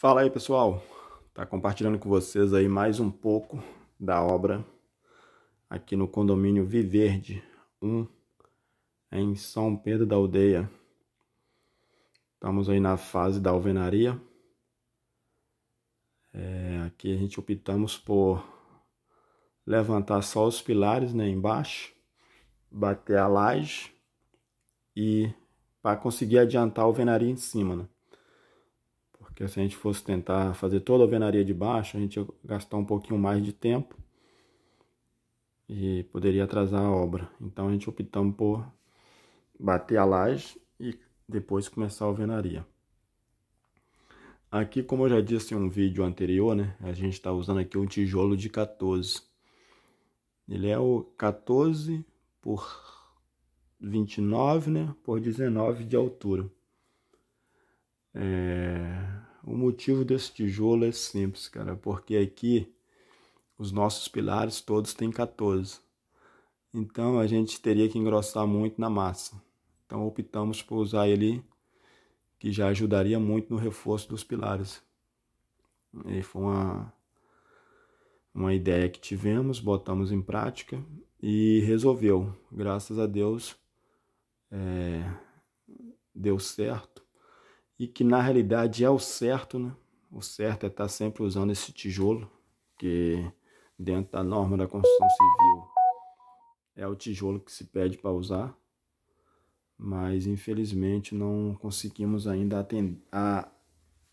Fala aí pessoal, tá compartilhando com vocês aí mais um pouco da obra aqui no condomínio Viverde 1 em São Pedro da Aldeia. Estamos aí na fase da alvenaria. É, aqui a gente optamos por levantar só os pilares né, embaixo, bater a laje e para conseguir adiantar a alvenaria em cima. Né? Porque se a gente fosse tentar fazer toda a alvenaria de baixo, a gente ia gastar um pouquinho mais de tempo e poderia atrasar a obra. Então a gente optamos por bater a laje e depois começar a alvenaria. Aqui, como eu já disse em um vídeo anterior, né, a gente está usando aqui um tijolo de 14. Ele é o 14 por 29, né, por 19 de altura. É... O motivo desse tijolo é simples, cara, porque aqui os nossos pilares todos têm 14. Então a gente teria que engrossar muito na massa. Então optamos por usar ele que já ajudaria muito no reforço dos pilares. E foi uma, uma ideia que tivemos, botamos em prática e resolveu. Graças a Deus é, deu certo e que na realidade é o certo, né? O certo é estar tá sempre usando esse tijolo, que dentro da norma da construção civil é o tijolo que se pede para usar, mas infelizmente não conseguimos ainda atender, a,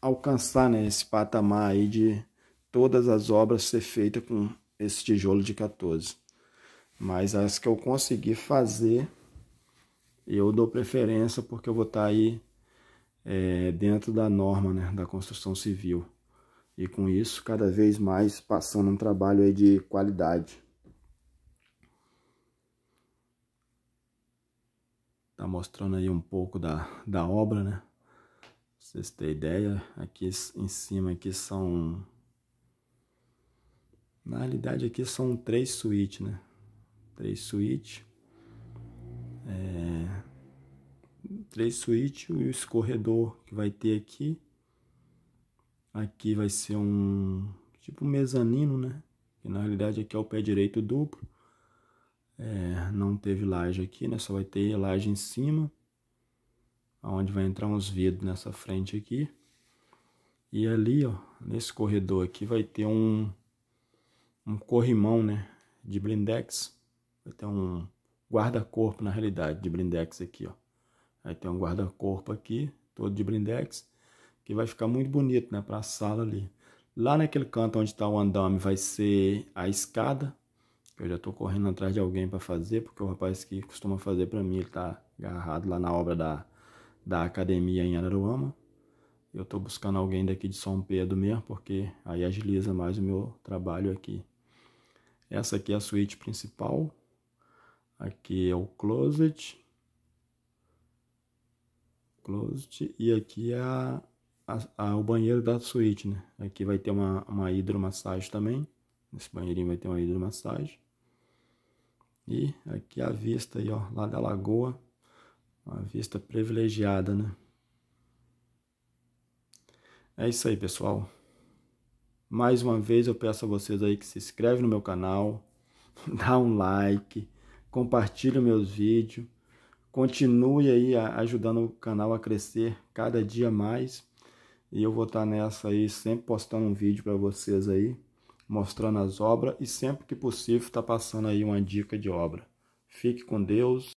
alcançar né, esse patamar aí de todas as obras ser feitas com esse tijolo de 14. Mas as que eu conseguir fazer, eu dou preferência porque eu vou estar tá aí é, dentro da norma né, da construção civil. E com isso, cada vez mais passando um trabalho aí de qualidade. Tá mostrando aí um pouco da, da obra, né? Pra vocês terem ideia, aqui em cima aqui são... Na realidade aqui são três suítes, né? Três suítes. É três suítes e o escorredor que vai ter aqui. Aqui vai ser um tipo um mezanino, né? Que na realidade aqui é o pé direito duplo. É, não teve laje aqui, né? Só vai ter laje em cima. Onde vai entrar uns vidros nessa frente aqui. E ali, ó, nesse corredor aqui vai ter um, um corrimão, né? De blindex. Vai ter um guarda-corpo, na realidade, de blindex aqui, ó. Aí tem um guarda-corpo aqui, todo de blindex, que vai ficar muito bonito, né, para a sala ali. Lá naquele canto onde está o andame vai ser a escada. Eu já estou correndo atrás de alguém para fazer, porque o rapaz que costuma fazer para mim, ele tá agarrado lá na obra da, da academia em Araruama. Eu estou buscando alguém daqui de São Pedro mesmo, porque aí agiliza mais o meu trabalho aqui. Essa aqui é a suíte principal. Aqui é o closet closet. E aqui é a, a, a, o banheiro da suíte, né? Aqui vai ter uma, uma hidromassagem também. Nesse banheirinho vai ter uma hidromassagem. E aqui a vista aí, ó, lá da lagoa. Uma vista privilegiada, né? É isso aí, pessoal. Mais uma vez eu peço a vocês aí que se inscreve no meu canal, dá um like, compartilha meus vídeos continue aí ajudando o canal a crescer cada dia mais. E eu vou estar nessa aí, sempre postando um vídeo para vocês aí, mostrando as obras e sempre que possível estar tá passando aí uma dica de obra. Fique com Deus.